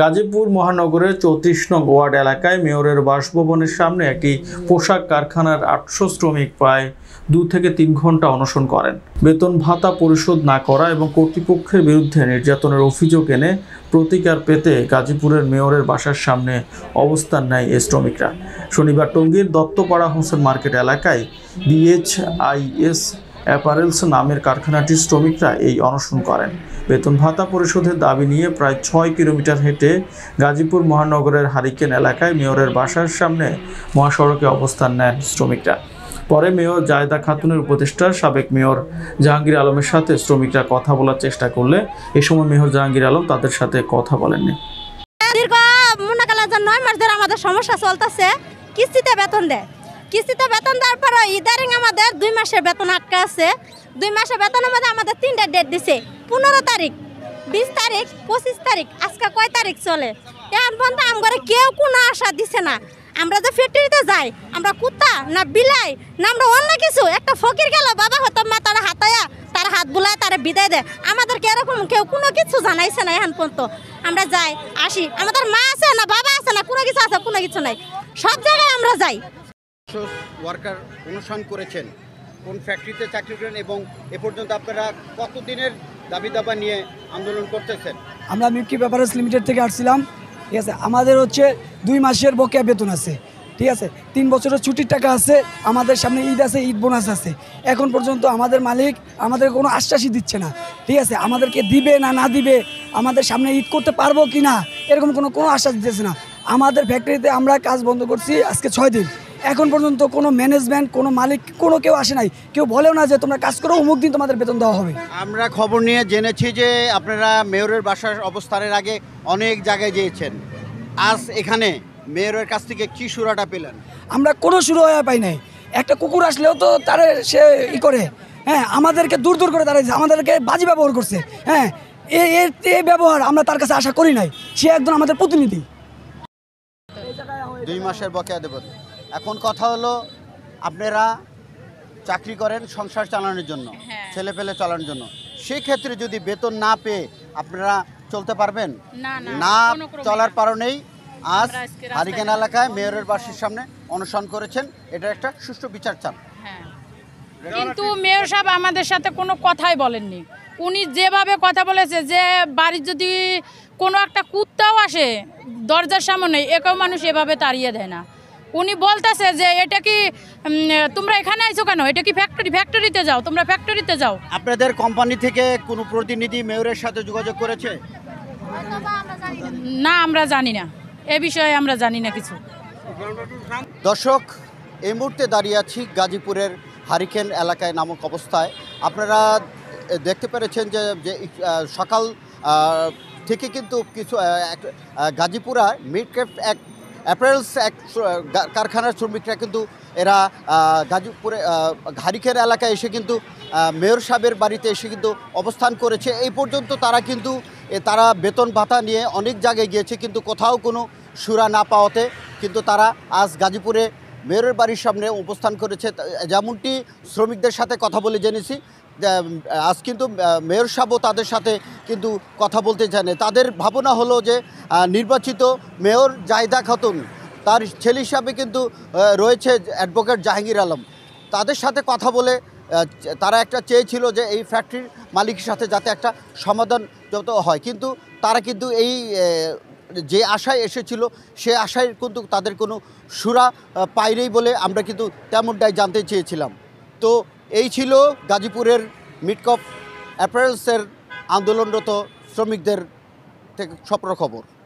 গাজীপুর মহানগরের চৌত্রিশ নং ওয়ার্ড এলাকায় মেয়রের বাসভবনের সামনে একটি পোশাক কারখানার আটশো শ্রমিক প্রায় দু থেকে তিন ঘন্টা অনশন করেন বেতন ভাতা পরিশোধ না করা এবং কর্তৃপক্ষের বিরুদ্ধে নির্যাতনের অভিযোগ এনে প্রতিকার পেতে গাজীপুরের মেয়রের বাসার সামনে অবস্থান নেয় এই শ্রমিকরা শনিবার টঙ্গীর দত্তপাড়া হোসেন মার্কেট এলাকায় বিএইচআইএস অ্যাপারেলস নামের কারখানাটির শ্রমিকরা এই অনশন করেন বেতন ভাতা পরিশোধের দাবি নিয়ে প্রায় ছয় কিলোমিটার হেঁটে গাজীপুর মহানগরের হারিকেন এলাকায় মেয়রের বাসার সামনে মহাসড়কে অবস্থান নেন শ্রমিকরা পরে মেয়র জায়দা খাতুনের উপদেষ্টা সাবেক মেয়র জাহাঙ্গীর আলমের সাথে শ্রমিকরা কথা বলার চেষ্টা করলে এ সময় মেয়র জাহাঙ্গীর আলম তাদের সাথে কথা বলেননি দীর্ঘ নয় মাস ধরে আমাদের সমস্যা চলতেছে কিস্তিতে বেতন দেয় কিস্তিতে বেতন দেওয়ার পর ইদারিং আমাদের দুই মাসের বেতন আটকা আছে দুই মাসের বেতনের মধ্যে আমাদের তিনটা ডেট দিছে পনেরো তারিখ বিশ তারিখ পঁচিশ তারিখ আজকে কয় তারিখ চলে এখন পর্যন্ত আমার কেউ কোনো আশা দিছে না আমরা যে ফ্যাক্টরিতে যাই আমরা কুত্তা না বিলাই না আমরা অন্য কিছু একটা ফকির গেল বাবা হতো মা তারা হাতায়া তার হাত বুলায় তারা বিদায় দেয় আমাদেরকে এরকম কেউ কোনো কিছু জানাইছে না এখন পর্যন্ত আমরা যাই আসি আমাদের মা আছে না বাবা আছে না কোনো কিছু আছে কোনো কিছু নাই সব জায়গায় আমরা যাই ওয়ার্কার অনুসরণ করেছেন কোন ফ্যাক্টরিতে চাকরি করেন এবং এ পর্যন্ত আপনারা কতদিনের দাবি দাবা নিয়ে আন্দোলন করতেছেন আমরা মিউকি পেপারস লিমিটেড থেকে আসছিলাম ঠিক আছে আমাদের হচ্ছে দুই মাসের বকেয়া বেতন আছে ঠিক আছে তিন বছরের ছুটির টাকা আছে আমাদের সামনে ঈদ আছে ঈদ বোনাস আছে এখন পর্যন্ত আমাদের মালিক আমাদের কোনো আশ্বাসই দিচ্ছে না ঠিক আছে আমাদেরকে দিবে না না দিবে আমাদের সামনে ঈদ করতে পারবো কি না এরকম কোনো কোনো আশ্বাস দিতেছে না আমাদের ফ্যাক্টরিতে আমরা কাজ বন্ধ করছি আজকে ছয় দিন এখন পর্যন্ত কোনো ম্যানেজমেন্ট কোনো মালিক কোনো কেউ আসে নাই কেউ বলেও না যে তোমরা কাজ করো অমুক দিন তোমাদের বেতন দেওয়া হবে আমরা খবর নিয়ে জেনেছি যে আপনারা মেয়রের বাসার অবস্থানের আগে অনেক জায়গায় যেয়েছেন আজ এখানে মেয়রের কাছ থেকে কি সুরাটা পেলেন আমরা কোনো হয়ে পাই নাই একটা কুকুর আসলেও তো তার সে ই করে হ্যাঁ আমাদেরকে দূর দূর করে দাঁড়িয়েছে আমাদেরকে বাজি ব্যবহার করছে হ্যাঁ এই ব্যবহার আমরা তার কাছে আশা করি নাই সে একজন আমাদের প্রতিনিধি দুই মাসের বকেয়া দেবত এখন কথা হলো আপনারা চাকরি করেন সংসার চালানোর জন্য হ্যাঁ। ছেলে পেলে চালানোর জন্য সেক্ষেত্রে যদি বেতন না পেয়ে আপনারা চলতে পারবেন না চলার কারণেই আজ হারিকেন এলাকায় মেয়রের বাসির সামনে অনশন করেছেন এটা একটা সুষ্ঠু বিচার চান হ্যাঁ। কিন্তু মেয়র সাহেব আমাদের সাথে কোনো কথাই বলেননি উনি যেভাবে কথা বলেছে যে বাড়ির যদি কোনো একটা কুত্তাও আসে দরজার সামনে একেও মানুষ এভাবে তাড়িয়ে দেয় না উনি বলতেছে যে এটা কি তোমরা এখানে আইছো কেন এটা কি ফ্যাক্টরি ফ্যাক্টরিতে যাও তোমরা ফ্যাক্টরিতে যাও আপনাদের কোম্পানি থেকে কোনো প্রতিনিধি মেয়রের সাথে যোগাযোগ করেছে না আমরা জানি না এ বিষয়ে আমরা জানি না কিছু দর্শক এই মুহূর্তে দাঁড়িয়ে আছি গাজীপুরের হারিকেন এলাকায় নামক অবস্থায় আপনারা দেখতে পেরেছেন যে যে সকাল থেকে কিন্তু কিছু গাজীপুরা মিড ক্যাপ এক অ্যাপারেলস এক কারখানার শ্রমিকরা কিন্তু এরা গাজীপুরে ঘারিখের এলাকায় এসে কিন্তু মেয়র সাহেবের বাড়িতে এসে কিন্তু অবস্থান করেছে এই পর্যন্ত তারা কিন্তু তারা বেতন ভাতা নিয়ে অনেক জায়গায় গিয়েছে কিন্তু কোথাও কোনো সুরা না পাওয়াতে কিন্তু তারা আজ গাজীপুরে মেয়রের বাড়ির সামনে অবস্থান করেছে যেমনটি শ্রমিকদের সাথে কথা বলে জেনেছি আজ কিন্তু মেয়র সাহেবও তাদের সাথে কিন্তু কথা বলতে চান তাদের ভাবনা হলো যে নির্বাচিত মেয়র জাহিদা খাতুন তার ছেলে হিসাবে কিন্তু রয়েছে অ্যাডভোকেট জাহাঙ্গীর আলম তাদের সাথে কথা বলে তারা একটা চেয়েছিল যে এই ফ্যাক্টরির মালিকের সাথে যাতে একটা সমাধান যত হয় কিন্তু তারা কিন্তু এই যে আশায় এসেছিল সে আশায় কিন্তু তাদের কোনো সুরা পাইরেই বলে আমরা কিন্তু তেমনটাই জানতে চেয়েছিলাম তো এই ছিল গাজীপুরের মিডকপ অ্যাপারেলসের আন্দোলনরত শ্রমিকদের থেকে সপ্র খবর